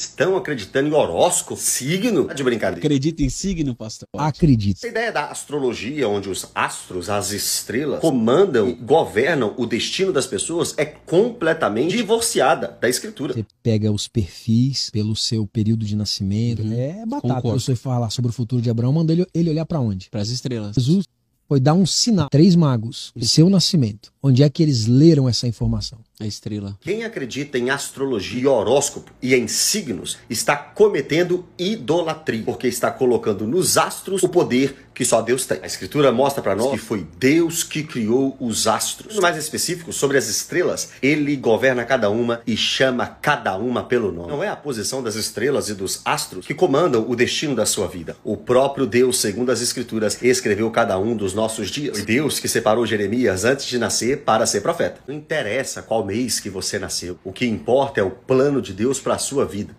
Estão acreditando em horóscopo, signo? Tá de brincadeira. Acredita em signo, pastor? Acredito. Essa ideia da astrologia, onde os astros, as estrelas, comandam e governam o destino das pessoas, é completamente divorciada da escritura. Você pega os perfis pelo seu período de nascimento. Uhum. É batata. Quando Você falar sobre o futuro de Abraão, manda ele, ele olhar para onde? Para as estrelas. Jesus foi dar um sinal. Três magos, seu nascimento. Onde é que eles leram essa informação? A estrela. Quem acredita em astrologia e horóscopo e em signos está cometendo idolatria, porque está colocando nos astros o poder que só Deus tem. A escritura mostra para nós que foi Deus que criou os astros. No mais específico, sobre as estrelas, ele governa cada uma e chama cada uma pelo nome. Não é a posição das estrelas e dos astros que comandam o destino da sua vida. O próprio Deus, segundo as escrituras, escreveu cada um dos nossos dias. Foi Deus que separou Jeremias antes de nascer para ser profeta. Não interessa qual mês que você nasceu. O que importa é o plano de Deus para a sua vida.